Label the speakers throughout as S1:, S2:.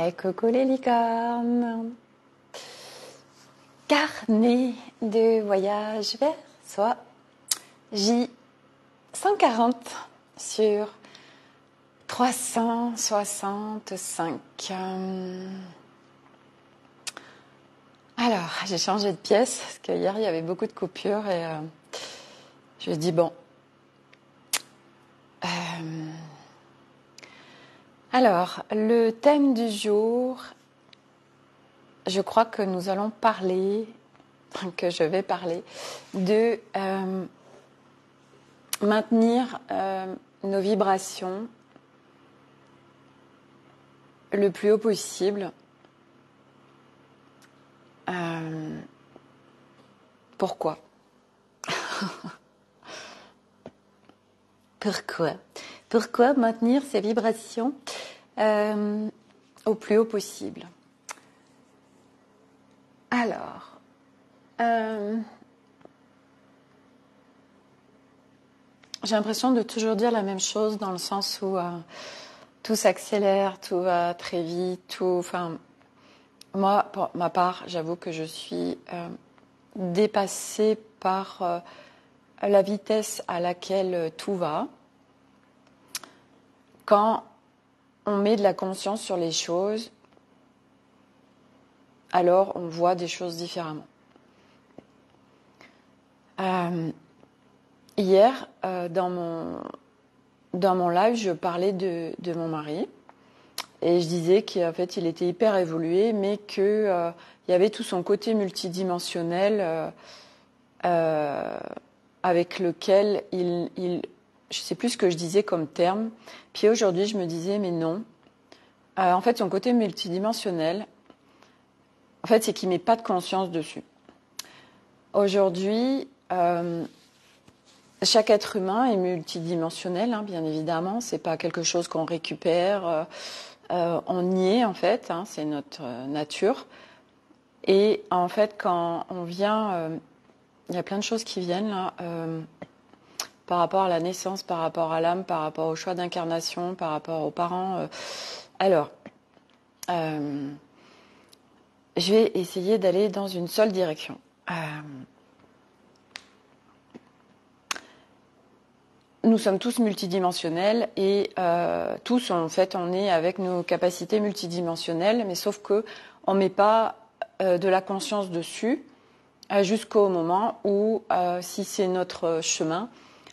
S1: Et coucou les licornes Carnet de voyage vers soi J140 sur 365. Alors, j'ai changé de pièce parce qu'hier il y avait beaucoup de coupures et euh, je me dis bon, euh, alors, le thème du jour, je crois que nous allons parler, que je vais parler, de euh, maintenir euh, nos vibrations le plus haut possible. Euh, pourquoi Pourquoi pourquoi maintenir ces vibrations euh, au plus haut possible Alors, euh, j'ai l'impression de toujours dire la même chose dans le sens où euh, tout s'accélère, tout va très vite, tout. Enfin, moi, pour ma part, j'avoue que je suis dépassée par la vitesse à laquelle tout va. Quand on met de la conscience sur les choses, alors on voit des choses différemment. Euh, hier, euh, dans, mon, dans mon live, je parlais de, mon mari et je disais qu'en fait, il était hyper évolué, mais qu'il euh, y avait tout son côté multidimensionnel avec lequel il je ne sais plus ce que je disais comme terme. Puis aujourd'hui, je me disais, mais non. Euh, en fait, son côté multidimensionnel, en fait, c'est qu'il met pas de conscience dessus. Aujourd'hui, euh, chaque être humain est multidimensionnel, hein, bien évidemment. Ce n'est pas quelque chose qu'on récupère. Euh, on y est en fait. Hein, c'est notre nature. Et en fait, quand on vient, il y a plein de choses qui viennent là par rapport à la naissance, par rapport à l'âme, par rapport au choix d'incarnation, par rapport aux parents. Euh. Alors, euh, je vais essayer d'aller dans une seule direction. Euh, nous sommes tous multidimensionnels et tous en fait on est avec nos capacités multidimensionnelles, mais sauf que on met pas de la conscience dessus jusqu'au moment où si c'est notre chemin,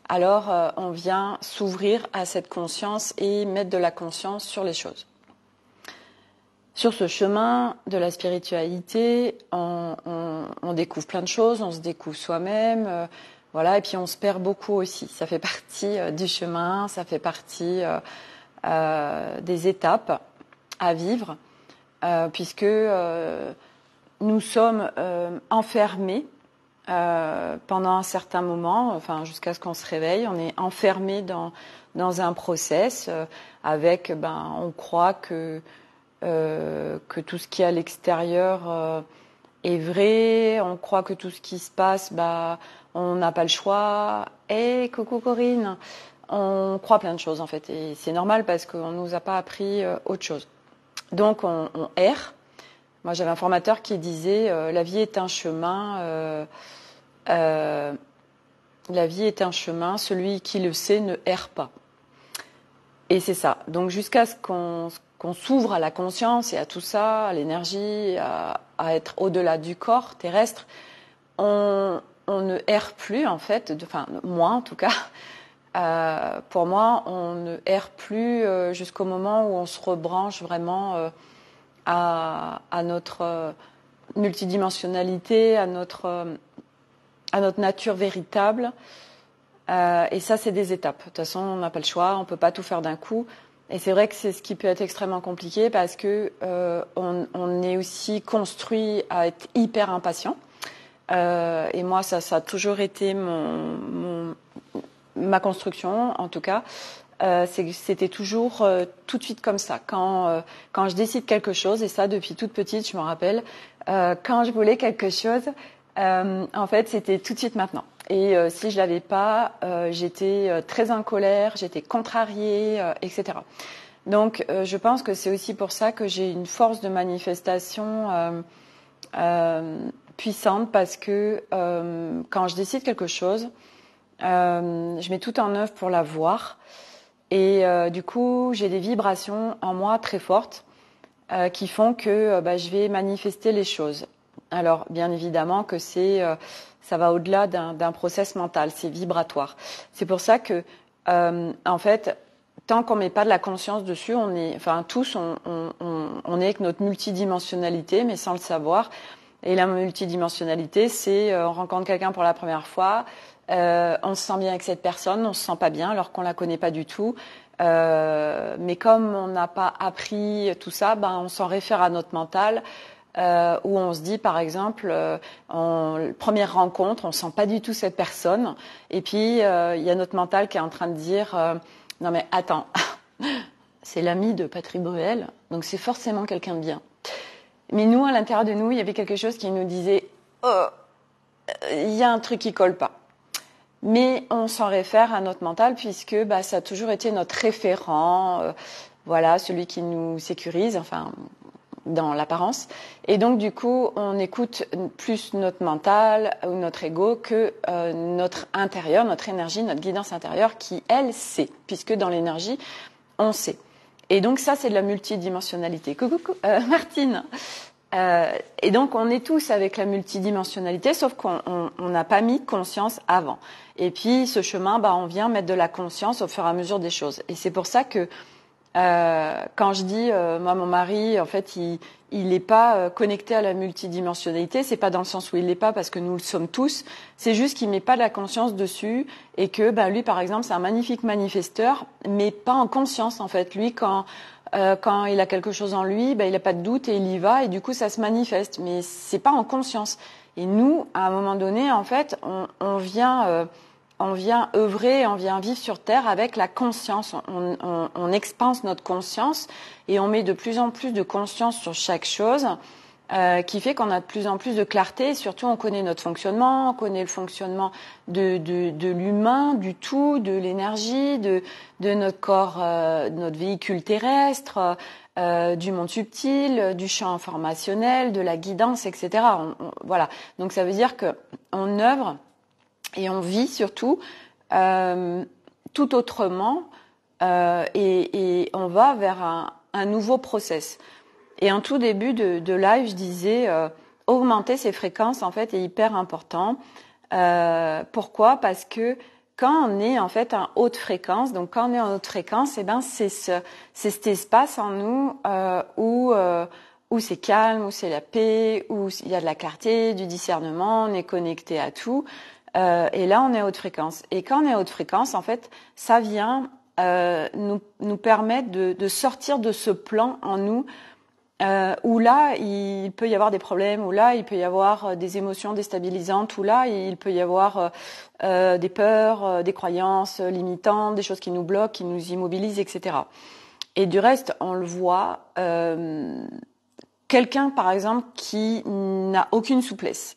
S1: alors euh, on vient s'ouvrir à cette conscience et mettre de la conscience sur les choses. Sur ce chemin de la spiritualité, on, découvre plein de choses, on se découvre soi-même, euh, voilà, et puis on se perd beaucoup aussi. Ça fait partie euh, du chemin, ça fait partie des étapes à vivre, puisque nous sommes enfermés euh, pendant un certain moment, enfin jusqu'à ce qu'on se réveille, on est enfermé dans un process euh, avec ben on croit euh, que tout ce qui est à l'extérieur est vrai, on croit que tout ce qui se passe ben, on n'a pas le choix. Et eh, hey, coucou Corinne, on croit plein de choses en fait et c'est normal parce qu'on ne nous a pas appris autre chose. Donc on erre moi, j'avais un formateur qui disait euh, la vie est un chemin. Euh, euh, la vie est un chemin. Celui qui le sait ne erre pas. Et c'est ça. Donc jusqu'à ce qu'on s'ouvre à la conscience et à tout ça, à l'énergie, à, être au-delà du corps terrestre, on, ne erre plus en fait. enfin, moi en tout cas. pour moi, on ne erre plus jusqu'au moment où on se rebranche vraiment à, à notre euh, multidimensionnalité, à notre, euh, à notre nature véritable. Euh, et ça, c'est des étapes. De toute façon, on n'a pas le choix, on ne peut pas tout faire d'un coup. Et c'est vrai que c'est ce qui peut être extrêmement compliqué parce que euh, on, on, est aussi construit à être hyper impatient. Euh, et moi, ça, ça a toujours été mon, ma construction, en tout cas. Euh, c'était toujours euh, tout de suite comme ça. Quand, euh, quand je décide quelque chose, et ça depuis toute petite, je me rappelle, quand je voulais quelque chose, en fait, c'était tout de suite maintenant. Et si je l'avais pas, j'étais très en colère, j'étais contrariée, etc. Donc, je pense que c'est aussi pour ça que j'ai une force de manifestation puissante parce que quand je décide quelque chose, je mets tout en œuvre pour l'avoir. Et euh, du coup, j'ai des vibrations en moi très fortes euh, qui font que euh, bah, je vais manifester les choses. Alors, bien évidemment que c'est, ça va au-delà d'un process mental, c'est vibratoire. C'est pour ça que, en fait, tant qu'on met pas de la conscience dessus, on est, enfin tous, on, on, on, est avec notre multidimensionnalité, mais sans le savoir. Et la multidimensionnalité, c'est on rencontre quelqu'un pour la première fois, euh, on se sent bien avec cette personne, on se sent pas bien alors qu'on la connaît pas du tout. Euh, mais comme on n'a pas appris tout ça, ben, on s'en réfère à notre mental. Euh, où on se dit par exemple, en première rencontre, on ne sent pas du tout cette personne, et puis il y a notre mental qui est en train de dire, non mais attends, c'est l'ami de Patrick Bruel, donc c'est forcément quelqu'un de bien. Mais nous, à l'intérieur de nous, il y avait quelque chose qui nous disait, oh, il y a un truc qui colle pas mais on s'en réfère à notre mental puisque bah, ça a toujours été notre référent, euh, voilà, celui qui nous sécurise, enfin dans l'apparence. Et donc du coup, on écoute plus notre mental ou notre ego que euh, notre intérieur, notre énergie, notre guidance intérieure qui, elle, sait, puisque dans l'énergie, on sait. Et donc ça, c'est de la multidimensionnalité. Coucou, euh, Martine. Euh, et donc on est tous avec la multidimensionnalité, sauf qu'on n'a pas mis conscience avant. Et puis ce chemin, bah, on vient mettre de la conscience au fur et à mesure des choses. Et c'est pour ça que euh, quand je dis, euh, moi, mon mari, en fait, il il n'est pas euh, connecté à la multidimensionnalité. C'est pas dans le sens où il l'est pas parce que nous le sommes tous. C'est juste qu'il met pas de la conscience dessus et que, ben, lui, par exemple, c'est un magnifique manifesteur, mais pas en conscience, en fait. Lui, quand euh, quand il a quelque chose en lui, ben, il n'a pas de doute et il y va et du coup ça se manifeste. Mais c'est pas en conscience. Et nous, à un moment donné, en fait, on, on vient euh, on vient œuvrer, on vient vivre sur Terre avec la conscience. On, on, expanse notre conscience et on met de plus en plus de conscience sur chaque chose, euh, qui fait qu'on a de plus en plus de clarté. surtout, on connaît notre fonctionnement, on connaît le fonctionnement de, de, l'humain, du tout, de l'énergie, de, de notre corps, de euh, notre véhicule terrestre. Euh, du monde subtil, du champ informationnel, de la guidance, etc. voilà. Donc ça veut dire que on œuvre et on vit surtout euh, tout autrement euh, et, on va vers un, nouveau process. Et en tout début de, de live, je disais euh, augmenter ces fréquences en fait est hyper important. pourquoi Parce que quand on est en fait en haute fréquence, donc quand on est en haute fréquence, et eh ben c'est ce, c'est cet espace en nous où où c'est calme, où c'est la paix, où il y a de la clarté, du discernement, on est connecté à tout. Euh, et là, on est haute fréquence. Et quand on est haute fréquence, en fait, ça vient euh, nous, nous permettre de, sortir de ce plan en nous euh, où là, il peut y avoir des problèmes, où là, il peut y avoir des émotions déstabilisantes, où là, il peut y avoir des peurs, des croyances limitantes, des choses qui nous bloquent, qui nous immobilisent, etc. Et du reste, on le voit, quelqu'un, par exemple, qui n'a aucune souplesse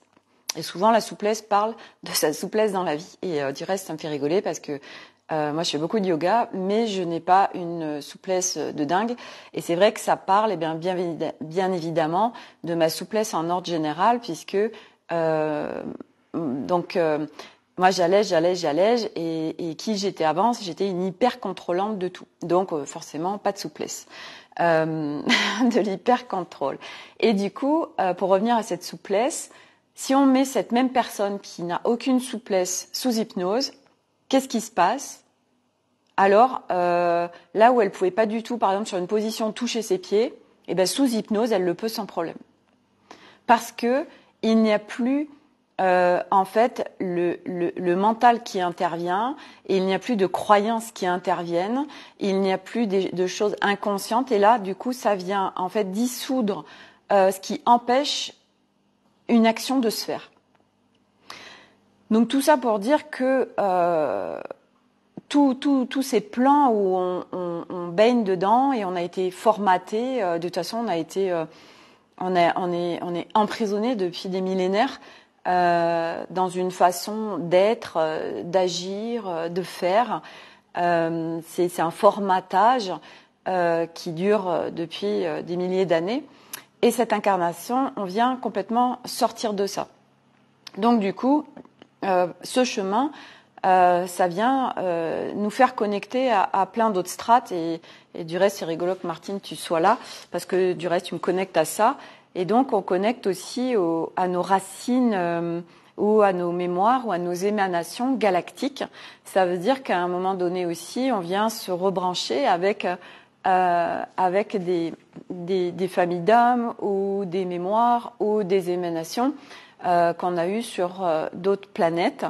S1: et souvent, la souplesse parle de sa souplesse dans la vie. Et euh, du reste, ça me fait rigoler parce que euh, moi, je fais beaucoup de yoga, mais je n'ai pas une souplesse de dingue. Et c'est vrai que ça parle, eh bien, bien, évidemment, de ma souplesse en ordre général, puisque euh, donc moi, j'allais j'allais j'allais et, qui j'étais avant, j'étais une hyper contrôlante de tout. Donc, forcément, pas de souplesse. de l'hyper contrôle. Et du coup, pour revenir à cette souplesse, si on met cette même personne qui n'a aucune souplesse sous hypnose, qu'est-ce qui se passe Alors, euh, là où elle ne pouvait pas du tout, par exemple, sur une position toucher ses pieds, et eh ben, sous hypnose, elle le peut sans problème. Parce qu'il n'y a plus euh, en fait le, mental qui intervient, il n'y a plus de croyances qui interviennent, il n'y a plus de, choses inconscientes et là du coup ça vient en fait dissoudre euh, ce qui empêche une action de se faire. Donc tout ça pour dire que euh, tous ces plans où on, baigne dedans et on a été formaté, euh, de toute façon on a été, euh, est, on est emprisonné depuis des millénaires dans une façon d'être, d'agir, de faire. c'est un formatage qui dure depuis des milliers d'années. Et cette incarnation, on vient complètement sortir de ça. Donc du coup, euh, ce chemin, euh, ça vient euh, nous faire connecter à, plein d'autres strates. Et, du reste, c'est rigolo que Martine, tu sois là, parce que du reste, tu me connectes à ça. Et donc, on connecte aussi à nos racines ou à nos mémoires ou à nos émanations galactiques. Ça veut dire qu'à un moment donné aussi, on vient se rebrancher avec euh, avec des, familles d'âmes ou des mémoires ou des émanations euh, qu'on a eues sur euh, d'autres planètes,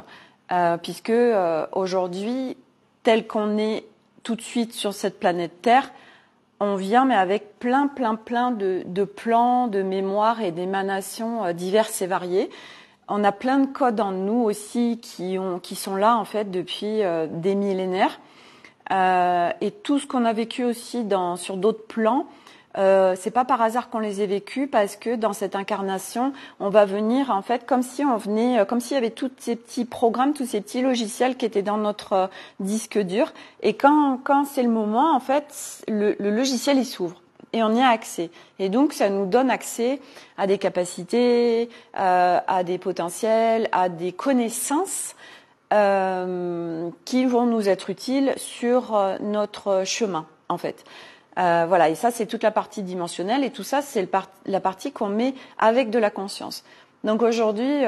S1: puisque aujourd'hui, tel qu'on est tout de suite sur cette planète Terre, on vient mais avec plein, plein, plein de, plans, de mémoires et d'émanations diverses et variées. On a plein de codes en nous aussi qui, qui sont là en fait depuis des millénaires euh, et tout ce qu'on a vécu aussi sur d'autres plans, euh, c'est pas par hasard qu'on les ait vécus parce que dans cette incarnation, on va venir en fait comme si on venait, euh, comme s'il y avait tous ces petits programmes, tous ces petits logiciels qui étaient dans notre euh, disque dur. Et quand, quand c'est le moment, en fait, le, logiciel il s'ouvre et on y a accès. Et donc ça nous donne accès à des capacités, à des potentiels, à des connaissances euh, qui vont nous être utiles sur euh, notre chemin, en fait. Euh, voilà, et ça, c'est toute la partie dimensionnelle, et tout ça, c'est la partie qu'on met avec de la conscience. Donc aujourd'hui,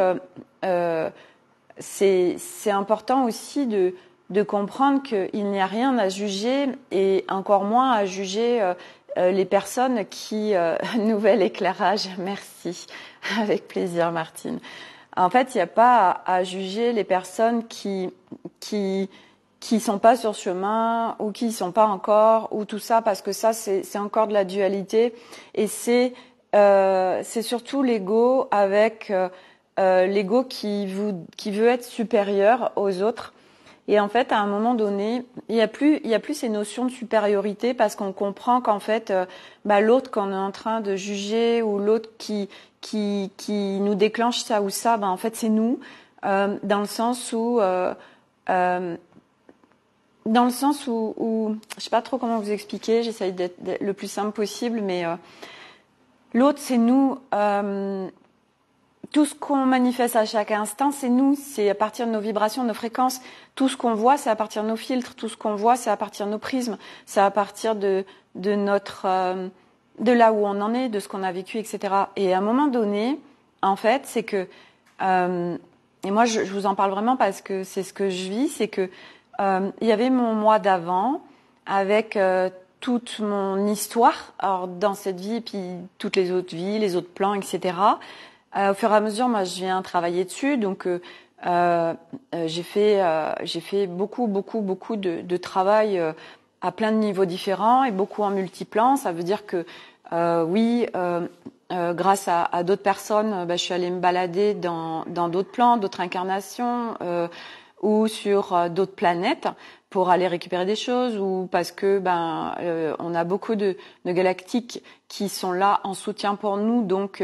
S1: c'est important aussi de, de comprendre qu'il n'y a rien à juger, et encore moins à juger les personnes qui... nouvel éclairage, merci, avec plaisir, Martine. En fait, il n'y a pas à, juger les personnes qui qui qui sont pas sur ce chemin ou qui sont pas encore ou tout ça parce que ça c'est encore de la dualité et c'est euh, c'est surtout l'ego avec euh, euh, l'ego qui vous qui veut être supérieur aux autres et en fait, à un moment donné, il n'y a plus, il y a plus ces notions de supériorité parce qu'on comprend qu'en fait, euh, bah, l'autre qu'on est en train de juger ou l'autre qui qui, qui nous déclenche ça ou ça, ben, en fait, c'est nous, euh, dans le sens où, euh, euh, dans le sens où, où, je sais pas trop comment vous expliquer, j'essaye d'être le plus simple possible, mais euh, l'autre, c'est nous. Euh, tout ce qu'on manifeste à chaque instant, c'est nous, c'est à partir de nos vibrations, de nos fréquences. Tout ce qu'on voit, c'est à partir de nos filtres. Tout ce qu'on voit, c'est à partir de nos prismes. C'est à partir de, de notre euh, de là où on en est, de ce qu'on a vécu, etc. Et à un moment donné, en fait, c'est que, euh, et moi je, je, vous en parle vraiment parce que c'est ce que je vis, c'est que euh, il y avait mon mois d'avant avec euh, toute mon histoire, alors dans cette vie, et puis toutes les autres vies, les autres plans, etc. Euh, au fur et à mesure, moi, je viens travailler dessus, donc euh, j'ai fait, j'ai fait beaucoup, beaucoup, beaucoup de, de travail à plein de niveaux différents et beaucoup en multiplan. Ça veut dire que euh, oui, euh, euh, grâce à, d'autres personnes, bah, je suis allée me balader dans d'autres plans, d'autres incarnations ou sur d'autres planètes pour aller récupérer des choses ou parce que ben on a beaucoup de, de, galactiques qui sont là en soutien pour nous donc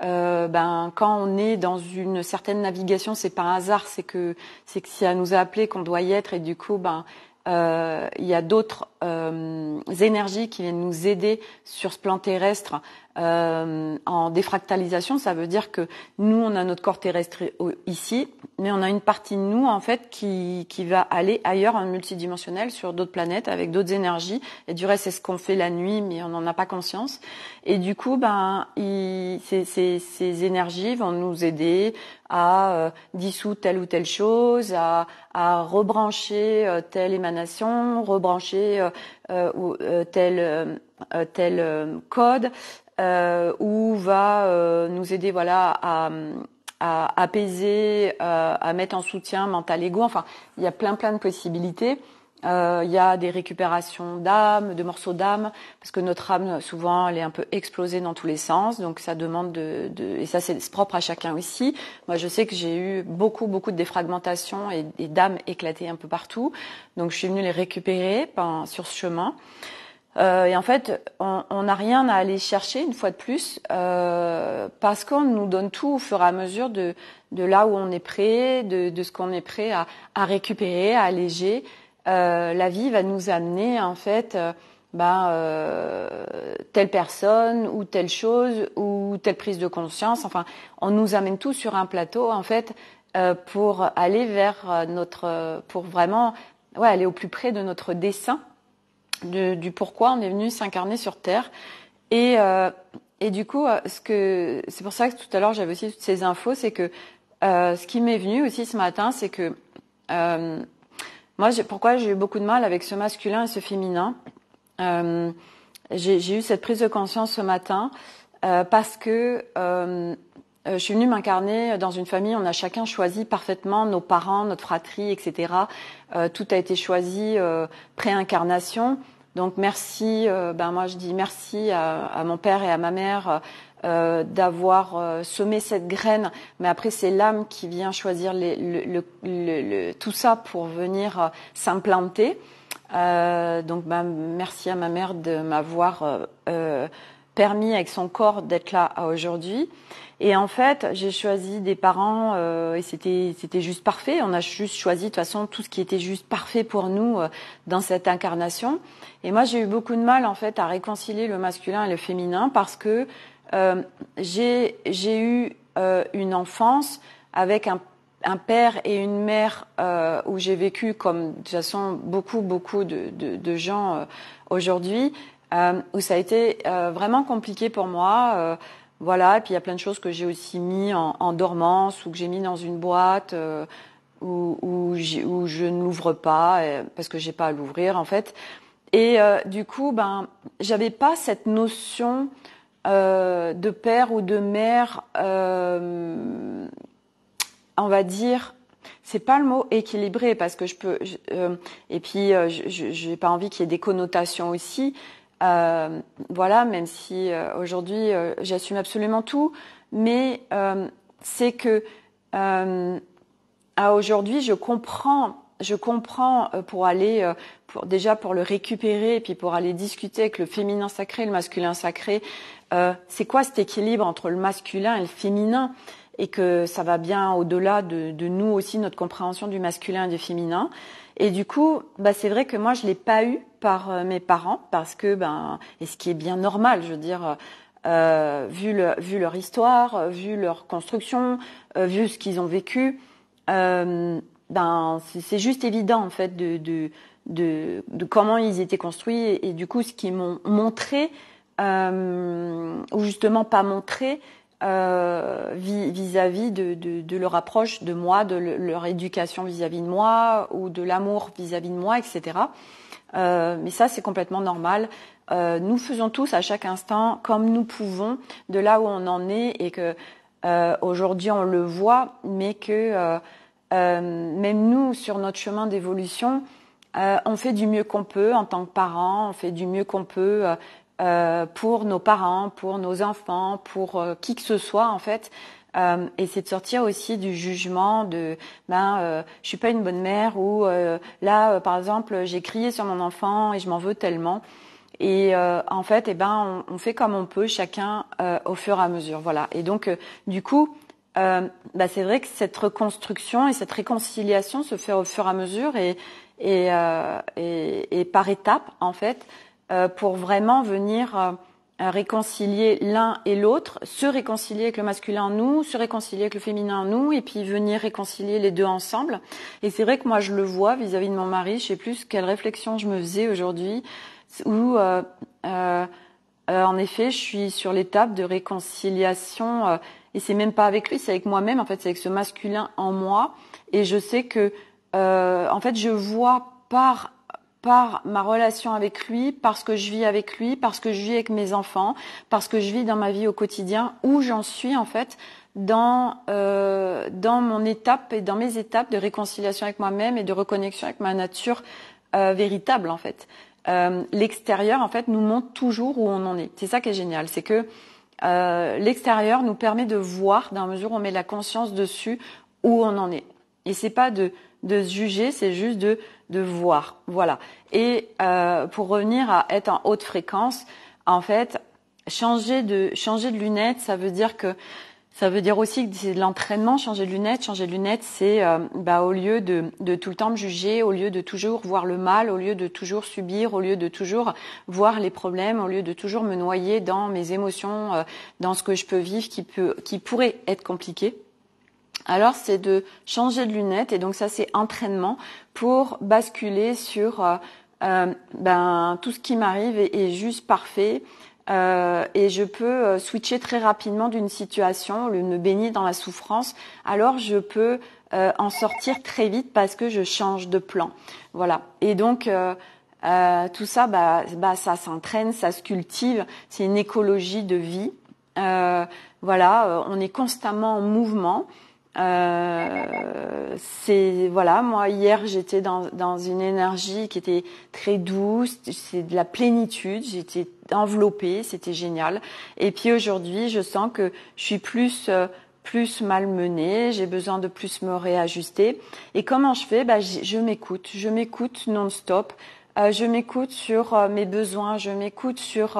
S1: ben, quand on est dans une certaine navigation, c'est pas un hasard, c'est que c'est que si elle nous a appelé qu'on doit y être et du coup ben euh, il y a d'autres euh, énergies qui viennent nous aider sur ce plan terrestre euh, en défractalisation. Ça veut dire que nous, on a notre corps terrestre ici, mais on a une partie de nous en fait qui, qui va aller ailleurs en multidimensionnel sur d'autres planètes avec d'autres énergies. Et du reste, c'est ce qu'on fait la nuit, mais on n'en a pas conscience. Et du coup, ben, il, ces, ces énergies vont nous aider à euh, dissoudre telle ou telle chose, à, à rebrancher euh, telle émanation, rebrancher euh, euh, ou euh, tel euh, tel code ou va nous aider voilà à, apaiser, à mettre en soutien mental, égo. Enfin, il y a plein plein de possibilités. Il euh, y a des récupérations d'âmes de morceaux d'âmes parce que notre âme, souvent, elle est un peu explosée dans tous les sens. Donc, ça demande de... et ça, c'est propre à chacun aussi. Moi, je sais que j'ai eu beaucoup, beaucoup de défragmentation et, d'âmes éclatées un peu partout. Donc, je suis venue les récupérer sur ce chemin. Euh, et en fait, on n'a rien à aller chercher une fois de plus euh, parce qu'on nous donne tout au fur et à mesure de, là où on est prêt, de, ce qu'on est prêt à récupérer, à alléger. Euh, la vie va nous amener en fait euh, ben, euh, telle personne ou telle chose ou telle prise de conscience. Enfin, on nous amène tout sur un plateau en fait pour aller vers notre, pour vraiment, ouais, aller au plus près de notre dessin, du pourquoi on est venu s'incarner sur Terre. Et et du coup, ce c'est pour ça que tout à l'heure j'avais aussi toutes ces infos, c'est que ce qui m'est venu aussi ce matin, c'est que moi, pourquoi j'ai eu beaucoup de mal avec ce masculin et ce féminin euh, J'ai eu cette prise de conscience ce matin euh, parce que euh, euh, je suis venue m'incarner dans une famille. On a chacun choisi parfaitement nos parents, notre fratrie, etc. tout a été choisi pré-incarnation. Donc merci, ben moi je dis merci à, mon père et à ma mère euh, d'avoir euh, semé cette graine, mais après c'est l'âme qui vient choisir le, le, le, tout ça pour venir euh, s'implanter. Euh, donc bah, merci à ma mère de m'avoir permis avec son corps d'être là à aujourd'hui. Et en fait, j'ai choisi des parents et c'était c'était juste parfait. On a juste choisi de toute façon tout ce qui était juste parfait pour nous dans cette incarnation. Et moi, j'ai eu beaucoup de mal en fait à réconcilier le masculin et le féminin parce que euh, j'ai eu euh, une enfance avec un père et une mère euh, où j'ai vécu comme de toute façon beaucoup beaucoup de, gens aujourd'hui où ça a été vraiment compliqué pour moi voilà et puis il y a plein de choses que j'ai aussi mis en, dormance ou que j'ai mis dans une boîte où, où, je ne l'ouvre pas parce que j'ai pas à l'ouvrir en fait et du coup ben j'avais pas cette notion euh, de père ou de mère, euh, on va dire, c'est pas le mot équilibré parce que je peux, euh, et puis je n'ai pas envie qu'il y ait des connotations aussi. voilà, même si aujourd'hui j'assume absolument tout, mais c'est que à aujourd'hui je comprends je comprends pour aller pour déjà pour le récupérer et puis pour aller discuter avec le féminin sacré, le masculin sacré, euh, c'est quoi cet équilibre entre le masculin et le féminin et que ça va bien au-delà de, nous aussi, notre compréhension du masculin et du féminin. Et du coup, bah, c'est vrai que moi, je l'ai pas eu par euh, mes parents parce que, ben, et ce qui est bien normal, je veux dire, euh, vu, leur histoire, vu leur construction, vu ce qu'ils ont vécu, ben, c'est juste évident en fait de, de, comment ils étaient construits et du coup, ce qu'ils m'ont montré euh, ou justement pas montrer euh, vis-à-vis de, leur approche de moi, de leur éducation vis-à-vis de moi ou de l'amour vis-à-vis de moi, etc. Euh, mais ça, c'est complètement normal. nous faisons tous à chaque instant comme nous pouvons, de là où on en est, et que aujourd'hui on le voit, mais que même nous, sur notre chemin d'évolution, on fait du mieux qu'on peut en tant que parents, on fait du mieux qu'on peut euh, pour nos parents, pour nos enfants, pour euh, qui que ce soit en fait. Euh, et c'est de sortir aussi du jugement de ben euh, je suis pas une bonne mère ou là par exemple j'ai crié sur mon enfant et je m'en veux tellement. Et en fait, eh ben, on, on, fait comme on peut, chacun au fur et à mesure, voilà. Et donc, du coup, bah, c'est vrai que cette reconstruction et cette réconciliation se fait au fur et à mesure et et, et, et par étapes, en fait. Euh, pour vraiment venir euh, réconcilier l'un et l'autre, se réconcilier avec le masculin en nous, se réconcilier avec le féminin en nous, et puis venir réconcilier les deux ensemble. Et c'est vrai que moi, je le vois vis-à-vis de mon mari, je sais plus quelle réflexion je me faisais aujourd'hui, où euh, en effet, je suis sur l'étape de réconciliation, et c'est même pas avec lui, c'est avec moi-même, en fait, c'est avec ce masculin en moi, et je sais que, en fait, je vois par par ma relation avec lui, parce que je vis avec lui, parce que je vis avec mes enfants, parce que je vis dans ma vie au quotidien, où j'en suis en fait dans euh, dans mon étape et dans mes étapes de réconciliation avec moi-même et de reconnexion avec ma nature euh, véritable en fait. Euh, l'extérieur en fait nous montre toujours où on en est. C'est ça qui est génial, c'est que l'extérieur nous permet de voir, dans la mesure où on met la conscience dessus, où on en est. Et c'est pas de de se juger, c'est juste de, de voir. Voilà. Et euh, pour revenir à être en haute fréquence, en fait, changer de, changer de lunettes, ça veut dire que ça veut dire aussi que c'est de l'entraînement, changer de lunettes. Changer de lunettes, c'est euh, bah, au lieu de, de, tout le temps me juger, au lieu de toujours voir le mal, au lieu de toujours subir, au lieu de toujours voir les problèmes, au lieu de toujours me noyer dans mes émotions, euh, dans ce que je peux vivre qui, peut, qui pourrait être compliqué alors c'est de changer de lunettes et donc ça c'est entraînement pour basculer sur euh, euh, ben tout ce qui m'arrive est, juste parfait euh, et je peux switcher très rapidement d'une situation, le me baigner dans la souffrance, alors je peux en sortir très vite parce que je change de plan. Voilà. Et donc tout ça, bah, bah ça s'entraîne, ça se cultive. C'est une écologie de vie. voilà, on est constamment en mouvement. Euh, c'est voilà, moi hier j'étais dans, dans une énergie qui était très douce, c'est de la plénitude, j'étais enveloppée, c'était génial. Et puis aujourd'hui, je sens que je suis plus euh, plus malmenée, j'ai besoin de plus me réajuster. Et comment je fais bah, Je m'écoute, je m'écoute non-stop, euh, je m'écoute sur mes besoins, je m'écoute sur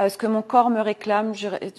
S1: euh, ce que mon corps me réclame.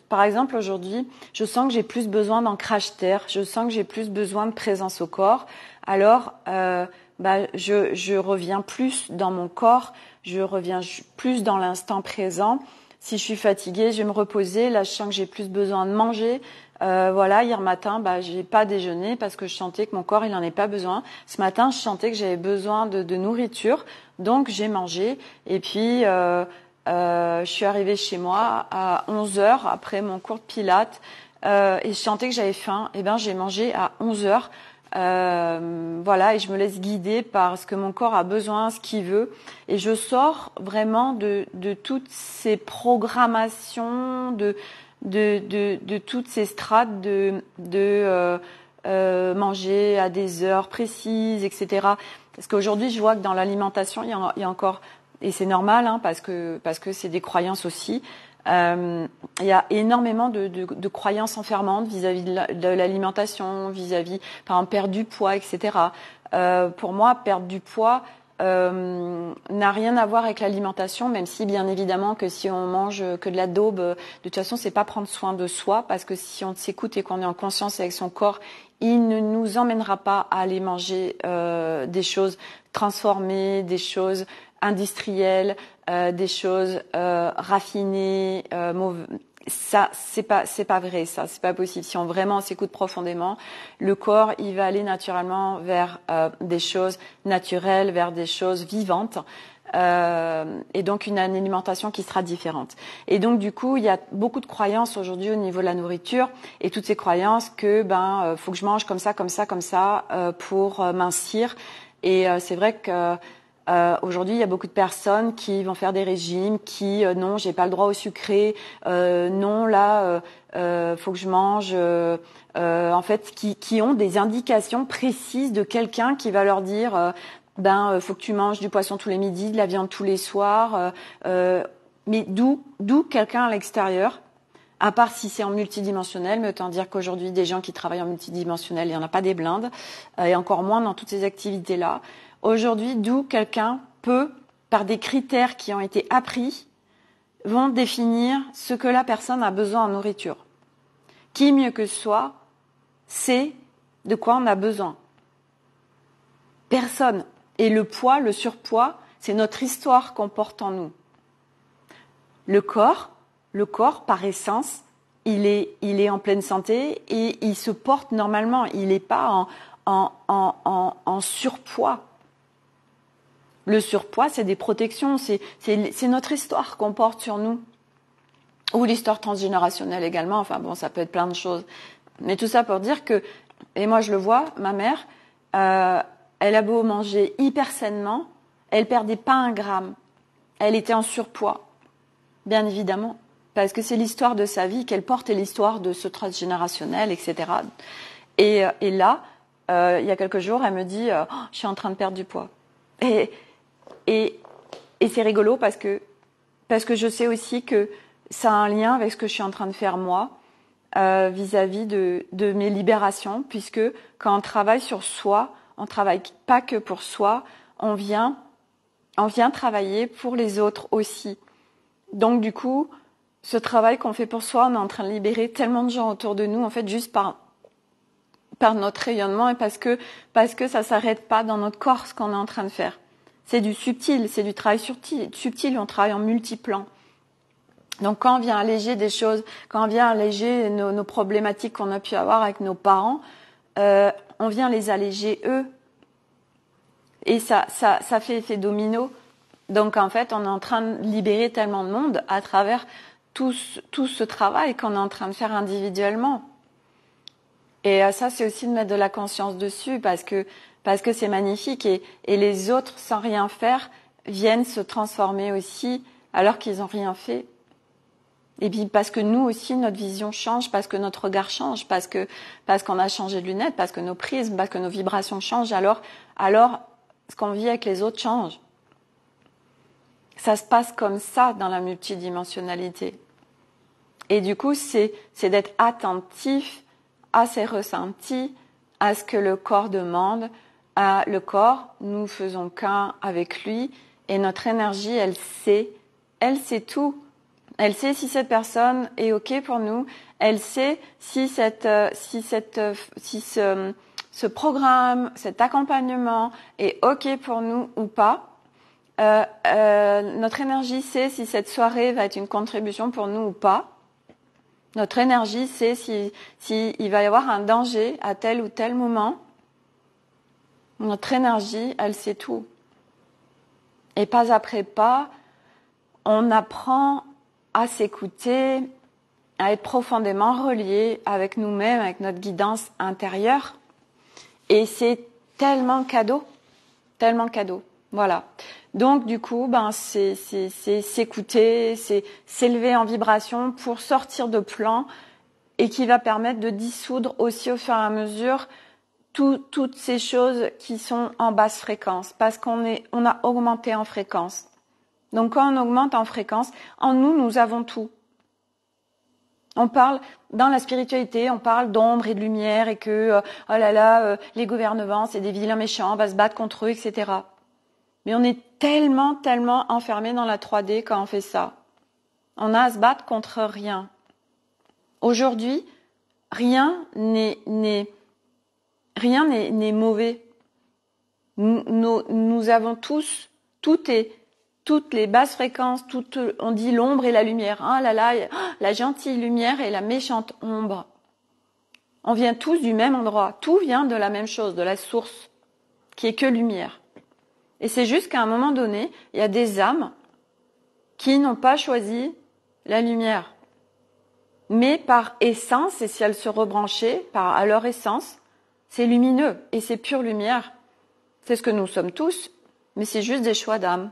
S1: par exemple, aujourd'hui, je sens que j'ai plus besoin crash terre je sens que j'ai plus besoin de présence au corps. Alors, euh, bah, je, reviens plus dans mon corps, je reviens plus dans l'instant présent. Si je suis fatiguée, je vais me reposer. Là, je sens que j'ai plus besoin de manger. Euh, voilà, hier matin, bah, j'ai pas déjeuné parce que je sentais que mon corps, il n'en est pas besoin. Ce matin, je sentais que j'avais besoin de, nourriture, donc j'ai mangé. Et puis, euh, euh, je suis arrivée chez moi à 11 heures après mon cours de pilates euh, et je sentais que j'avais faim. Et eh ben j'ai mangé à 11 heures. Euh, voilà, et je me laisse guider par ce que mon corps a besoin, ce qu'il veut, et je sors vraiment de, toutes ces programmations, de de, toutes ces strates de, de manger à des heures précises, etc. Parce qu'aujourd'hui, je vois que dans l'alimentation, il, y a encore et c'est normal hein, parce que parce que c'est des croyances aussi. Euh, il y a énormément de, de, croyances enfermantes vis-à-vis de l'alimentation, vis-à-vis, par exemple, perdre du poids, etc. Euh, pour moi, perdre du poids euh, n'a rien à voir avec l'alimentation, même si bien évidemment que si on mange que de la daube, de toute façon, c'est pas prendre soin de soi, parce que si on s'écoute et qu'on est en conscience avec son corps, il ne nous emmènera pas à aller manger des choses transformées, des choses industrielles, euh, des choses euh, raffinées, euh, ça c'est pas c'est pas vrai ça c'est pas possible si on vraiment s'écoute profondément le corps il va aller naturellement vers des choses naturelles vers des choses vivantes euh, et donc une alimentation qui sera différente. Et donc du coup, il y a beaucoup de croyances aujourd'hui au niveau de la nourriture et toutes ces croyances que ben faut que je mange comme ça, comme ça, comme ça pour mincir. Et c'est vrai que euh, aujourd'hui, il y a beaucoup de personnes qui vont faire des régimes, qui euh, non, j'ai pas le droit au sucré, euh, non, là, faut que je mange. en fait, qui, qui, ont des indications précises de quelqu'un qui va leur dire, ben, faut que tu manges du poisson tous les midis, de la viande tous les soirs. mais d'où, d'où quelqu'un à l'extérieur à part si c'est en multidimensionnel, mais autant dire qu'aujourd'hui, des gens qui travaillent en multidimensionnel, il n'y en a pas des blindes, et encore moins dans toutes ces activités-là. Aujourd'hui, d'où quelqu'un peut, par des critères qui ont été appris, vont définir ce que la personne a besoin en nourriture. Qui mieux que soi sait de quoi on a besoin Personne. Et le poids, le surpoids, c'est notre histoire qu'on porte en nous. Le corps, le corps par essence, il est, il est en pleine santé et il se porte normalement. Il n'est pas en surpoids. Le surpoids, c'est des protections, c'est notre histoire qu'on porte sur nous. Ou l'histoire transgénérationnelle également, enfin bon, ça peut être plein de choses. Mais tout ça pour dire que, et moi je le vois, ma mère, euh, elle a beau manger hyper sainement, elle perdait pas un gramme. Elle était en surpoids, bien évidemment, parce que c'est l'histoire de sa vie qu'elle porte et l'histoire de ce transgénérationnel, etc. Euh, et, là, euh, il y a quelques jours, elle me dit, oh, je suis en train de perdre du poids. Et, c'est rigolo parce que, parce que je sais aussi que ça a un lien avec ce que je suis en train de faire moi euh, vis-à-vis de, de mes libérations, puisque quand on travaille sur soi, on travaille pas que pour soi, on vient, on vient travailler pour les autres aussi. Donc du coup, ce travail qu'on fait pour soi, on est en train de libérer tellement de gens autour de nous, en fait, juste par par notre rayonnement et parce que parce que ça s'arrête pas dans notre corps ce qu'on est en train de faire. C'est du subtil, c'est du travail subtil, on travaille en multiplan. Donc quand on vient alléger des choses, quand on vient alléger nos, problématiques qu'on a pu avoir avec nos parents, euh, on vient les alléger eux. Et ça, ça, fait effet domino. Donc en fait, on est en train de libérer tellement de monde à travers tout ce, tout ce travail qu'on est en train de faire individuellement. Et euh, ça, c'est aussi de mettre de la conscience dessus, parce que parce que c'est magnifique et, les autres, sans rien faire, viennent se transformer aussi alors qu'ils n'ont rien fait. Et puis parce que nous aussi, notre vision change, parce que notre regard change, parce qu'on a changé de lunettes, parce que nos prismes, parce que nos vibrations changent, alors alors ce qu'on vit avec les autres change. Ça se passe comme ça dans la multidimensionnalité. Et du coup, c'est d'être attentif à ses ressentis, à ce que le corps demande, à le corps, nous faisons qu'un avec lui et notre énergie, elle sait, elle sait tout. Elle sait si cette personne est OK pour nous, elle sait si cette euh, si cette euh, si ce programme, cet accompagnement est OK pour nous ou pas. Euh, notre énergie sait si cette soirée va être une contribution pour nous ou pas. Notre énergie sait si, va y avoir un danger à tel ou tel moment. Notre énergie, elle sait tout. Et pas après pas, on apprend à s'écouter, à être profondément relié avec nous-mêmes, avec notre guidance intérieure. Et c'est tellement cadeau, tellement cadeau. Voilà. Donc du coup, ben c'est s'écouter, c'est s'élever en vibration pour sortir de plan et qui va permettre de dissoudre aussi au fur et à mesure toutes ces choses qui sont en basse fréquence, parce qu'on est, on a augmenté en fréquence. Donc quand on augmente en fréquence, en nous, nous avons tout. On parle dans la spiritualité, on parle d'ombre et de lumière et que euh, oh là là, euh, les gouvernements c'est des vilains méchants, on va se battre contre eux, etc. Mais on est tellement, tellement enfermé dans la 3D quand on fait ça. On a à se battre contre rien. Aujourd'hui, rien n'est rien n'est mauvais. Nous, avons tous, tout est, toutes les basses fréquences, tout, on dit l'ombre et la lumière. Ah là là, la gentille lumière et la méchante ombre. On vient tous du même endroit. Tout vient de la même chose, de la source, qui est que lumière. Et c'est juste qu'à un moment donné, il y a des âmes qui n'ont pas choisi la lumière. Mais par essence, et si elles se rebranchaient par, à leur essence, c'est lumineux et c'est pure lumière. C'est ce que nous sommes tous, mais c'est juste des choix d'âme.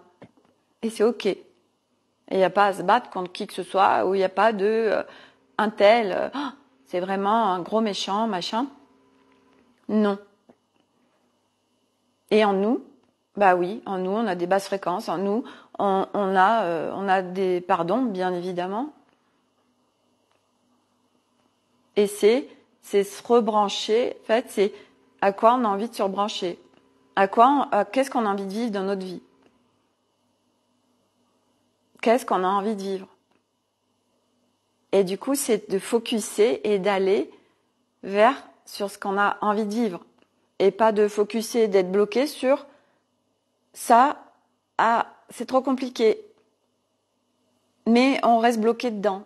S1: Et c'est OK. Et il n'y a pas à se battre contre qui que ce soit, ou il n'y a pas de euh, un tel, euh, ah, c'est vraiment un gros méchant, machin. Non. Et en nous, bah oui, en nous, on a des basses fréquences, en nous, on, a, euh, on a des pardons, bien évidemment. Et c'est c'est se rebrancher. En fait, c'est à quoi on a envie de se rebrancher. À quoi, qu'est-ce qu'on a envie de vivre dans notre vie Qu'est-ce qu'on a envie de vivre Et du coup, c'est de focuser et d'aller vers sur ce qu'on a envie de vivre et pas de focuser d'être bloqué sur ça. Ah, c'est trop compliqué. Mais on reste bloqué dedans.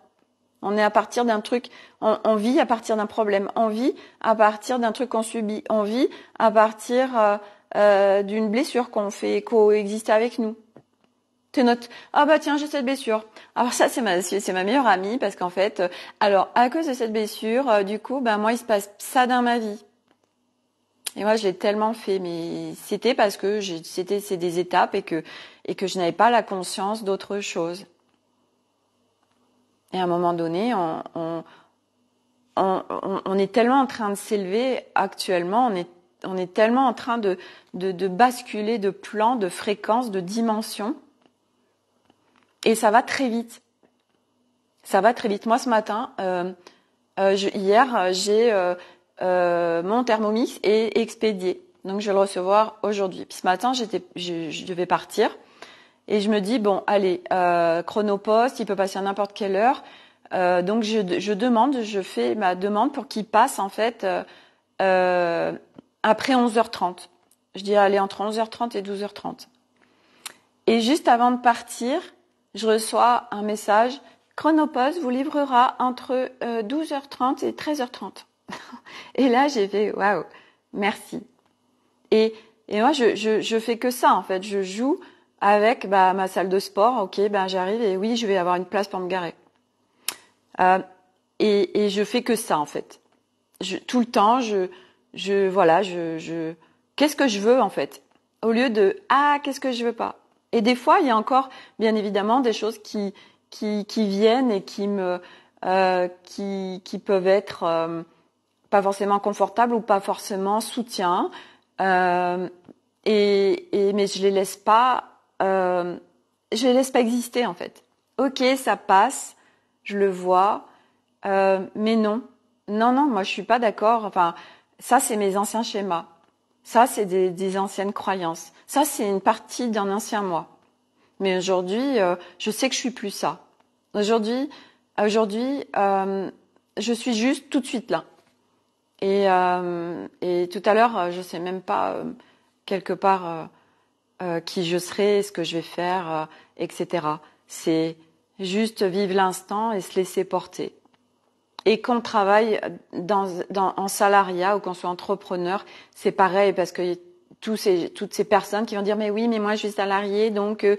S1: On est à partir d'un truc, on, vit à partir d'un problème, on vit à partir d'un truc qu'on subit, on vit à partir euh, euh, d'une blessure qu'on fait coexister avec nous. Tes notes. Ah bah tiens, j'ai cette blessure. Alors ça c'est ma meilleure amie parce qu'en fait, euh, alors à cause de cette blessure, du coup, ben moi il se passe ça dans ma vie. Et moi, je l'ai tellement fait, mais c'était parce que c'était c'est des étapes et que et que je n'avais pas la conscience d'autre chose. Et à un moment donné, on, on, on, est tellement en train de s'élever actuellement, on est, on est tellement en train de, de, de basculer de plan, de fréquence, de dimension. Et ça va très vite. Ça va très vite. Moi, ce matin, euh, euh, hier, j'ai euh, mon Thermomix est expédié. Donc, je vais le recevoir aujourd'hui. Puis ce matin, j'étais, je devais partir. Et je me dis, bon, allez, euh, chronopost, il peut passer à n'importe quelle heure. Euh, donc je, je, demande, je fais ma demande pour qu'il passe en fait euh, euh après 11h30. Je dis, allez, entre 11h30 et 12h30. Et juste avant de partir, je reçois un message, Chronopost vous livrera entre 12h30 et 13h30. et là, j'ai fait, waouh, merci. Et, et moi, je, je, je fais que ça en fait, je joue avec bah, ma salle de sport. Ok, ben j'arrive et oui, je vais avoir une place pour me garer. Euh, et, et je fais que ça en fait. Je, tout le temps, je, je voilà, je, je qu'est-ce que je veux en fait, au lieu de ah qu'est-ce que je veux pas. Et des fois, il y a encore bien évidemment des choses qui qui, qui viennent et qui me euh, qui qui peuvent être euh, pas forcément confortables ou pas forcément soutien. Euh, et, et, mais je les laisse pas euh, je ne laisse pas exister en fait. Ok, ça passe, je le vois, euh, mais non, non, non, moi je ne suis pas d'accord. Enfin, ça c'est mes anciens schémas, ça c'est des, anciennes croyances, ça c'est une partie d'un ancien moi. Mais aujourd'hui, euh, je sais que je suis plus ça. Aujourd'hui, aujourd'hui, je suis juste tout de suite là. Et, et tout à l'heure, je sais même pas quelque part euh, qui je serai, ce que je vais faire, euh, etc. C'est juste vivre l'instant et se laisser porter. Et qu'on travaille en salariat ou qu'on soit entrepreneur, c'est pareil parce que tous ces, toutes ces personnes qui vont dire mais oui mais moi je suis salarié donc euh,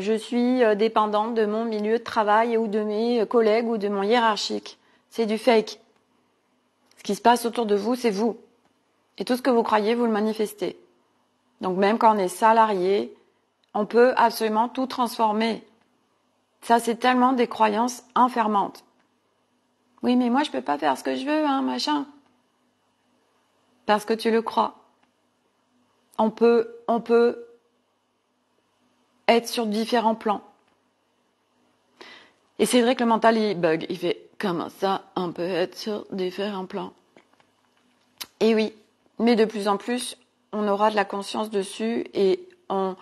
S1: je suis dépendante de mon milieu de travail ou de mes collègues ou de mon hiérarchique. C'est du fake. Ce qui se passe autour de vous, c'est vous. Et tout ce que vous croyez, vous le manifestez. Donc même quand on est salarié, on peut absolument tout transformer. Ça, c'est tellement des croyances enfermantes. Oui, mais moi, je ne peux pas faire ce que je veux, hein, machin. Parce que tu le crois. On peut, on peut être sur différents plans. Et c'est vrai que le mental, il bug. Il fait, comment ça, on peut être sur différents plans? Et oui. Mais de plus en plus, on aura de la conscience dessus et on,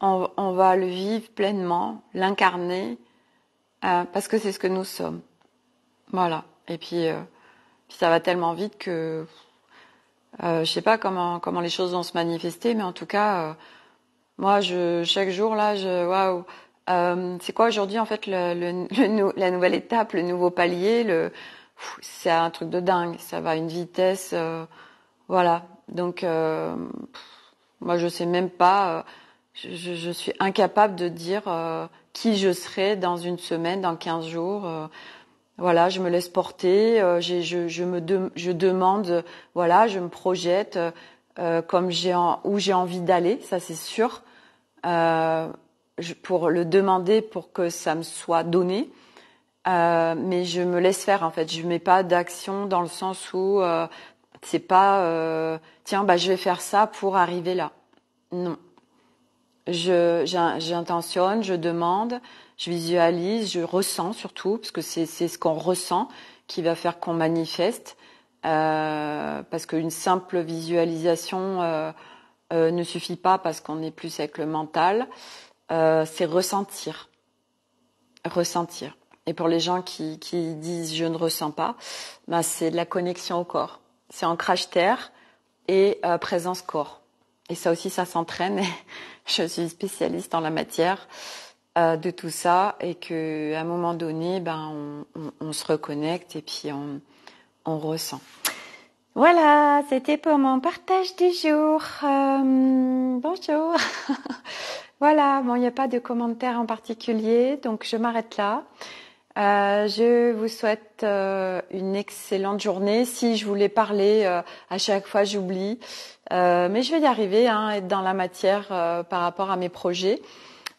S1: on, va le vivre pleinement, l'incarner, euh, parce que c'est ce que nous sommes. Voilà. Et puis, euh, ça va tellement vite que Je euh, je sais pas comment comment les choses vont se manifester, mais en tout cas, moi, je chaque jour là, je waouh. C'est quoi aujourd'hui en fait le, la nouvelle étape, le nouveau palier, le c'est un truc de dingue. Ça va à une vitesse. Voilà. Donc, euh, moi, je sais même pas. Euh, je, suis incapable de dire euh, qui je serai dans une semaine, dans 15 jours. voilà, je me laisse porter. je, me je demande. Voilà, je me projette comme j'ai où j'ai envie d'aller. Ça, c'est sûr. pour le demander, pour que ça me soit donné. mais je me laisse faire en fait. Je mets pas d'action dans le sens où c'est pas euh, tiens bah je vais faire ça pour arriver là. Non. j'intentionne, je demande, je visualise, je ressens surtout parce que c'est ce qu'on ressent qui va faire qu'on manifeste. Euh, parce qu'une simple visualisation euh, ne suffit pas parce qu'on est plus avec le mental. c'est ressentir, ressentir. Et pour les gens qui, disent je ne ressens pas, bah, c'est de la connexion au corps c'est en crash terre et euh, présence corps. Et ça aussi, ça s'entraîne. Je suis spécialiste en la matière euh, de tout ça et qu'à un moment donné, ben, on, se reconnecte et puis on, ressent. Voilà, c'était pour mon partage du jour. Euh, bonjour. voilà, bon, il n'y a pas de commentaire en particulier, donc je m'arrête là. Euh, je vous souhaite euh, une excellente journée. Si je voulais parler, euh, à chaque fois j'oublie, mais je vais y arriver, hein, être dans la matière par rapport à mes projets.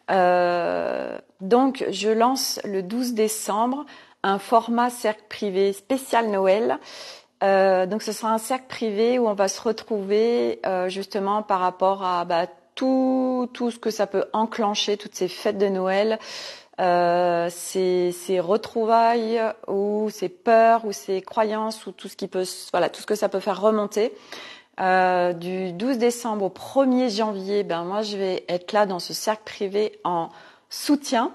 S1: donc, je lance le 12 décembre un format cercle privé spécial Noël. donc, ce sera un cercle privé où on va se retrouver justement par rapport à bah, tout, tout ce que ça peut enclencher, toutes ces fêtes de Noël. Euh, ces, retrouvailles ou ces peurs ou ces croyances ou tout ce qui peut, voilà, tout ce que ça peut faire remonter. Euh, du 12 décembre au 1er janvier, ben moi je vais être là dans ce cercle privé en soutien.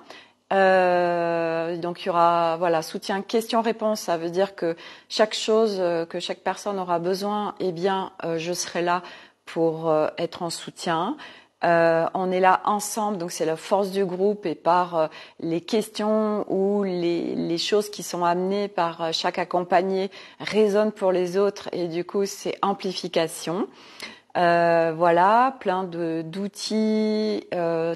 S1: Euh, donc il y aura voilà soutien question-réponse. Ça veut dire que chaque chose euh, que chaque personne aura besoin, eh bien je serai là pour être en soutien. Euh, on est là ensemble, donc c'est la force du groupe et par euh, les questions ou les, choses qui sont amenées par euh, chaque accompagné résonnent pour les autres et du coup c'est amplification. voilà, plein de d'outils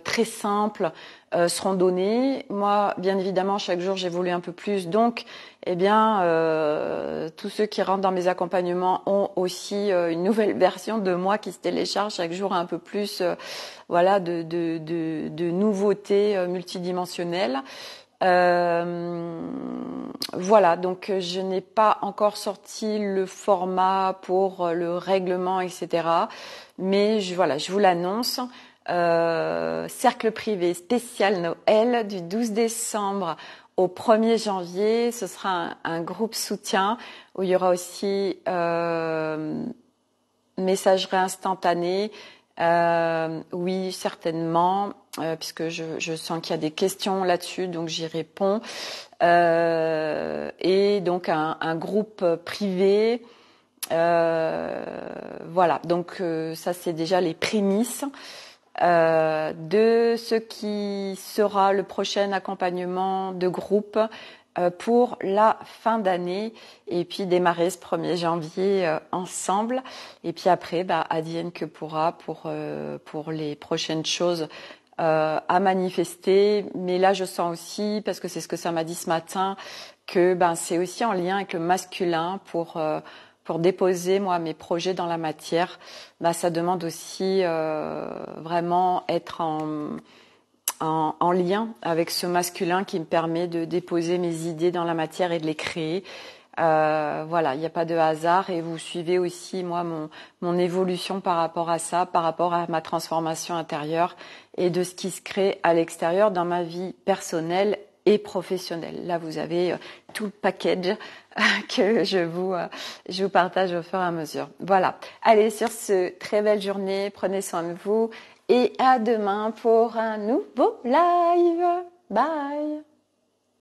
S1: très simples euh, seront donnés. Moi, bien évidemment, chaque jour, j'évolue un peu plus. Donc, eh bien, euh, tous ceux qui rentrent dans mes accompagnements ont aussi euh, une nouvelle version de moi qui se télécharge chaque jour un peu plus, voilà, de, nouveautés multidimensionnelles. voilà, donc je n'ai pas encore sorti le format pour le règlement, etc. Mais je, voilà, je vous l'annonce. Euh, cercle privé spécial Noël du 12 décembre au 1er janvier. Ce sera un, groupe soutien où il y aura aussi euh, messagerie instantanée. Euh, oui, certainement, euh, puisque je, sens qu'il y a des questions là-dessus, donc j'y réponds. et donc un groupe privé. voilà, donc ça c'est déjà les prémices. Euh, de ce qui sera le prochain accompagnement de groupe euh, pour la fin d'année et puis démarrer ce 1er janvier euh, ensemble et puis après bah, Adienne que pourra pour, pour les prochaines choses à manifester mais là je sens aussi parce que c'est ce que ça m'a dit ce matin que ben, c'est aussi en lien avec le masculin pour pour déposer moi mes projets dans la matière, bah, ça demande aussi euh, vraiment être en, lien avec ce masculin qui me permet de déposer mes idées dans la matière et de les créer. Euh, voilà, il n'y a pas de hasard et vous suivez aussi moi mon, mon évolution par rapport à ça, par rapport à ma transformation intérieure et de ce qui se crée à l'extérieur dans ma vie personnelle et professionnel, Là, vous avez euh, tout le package euh, que je vous, euh, je vous partage au fur et à mesure. Voilà. Allez, sur ce, très belle journée. Prenez soin de vous et à demain pour un nouveau live. Bye!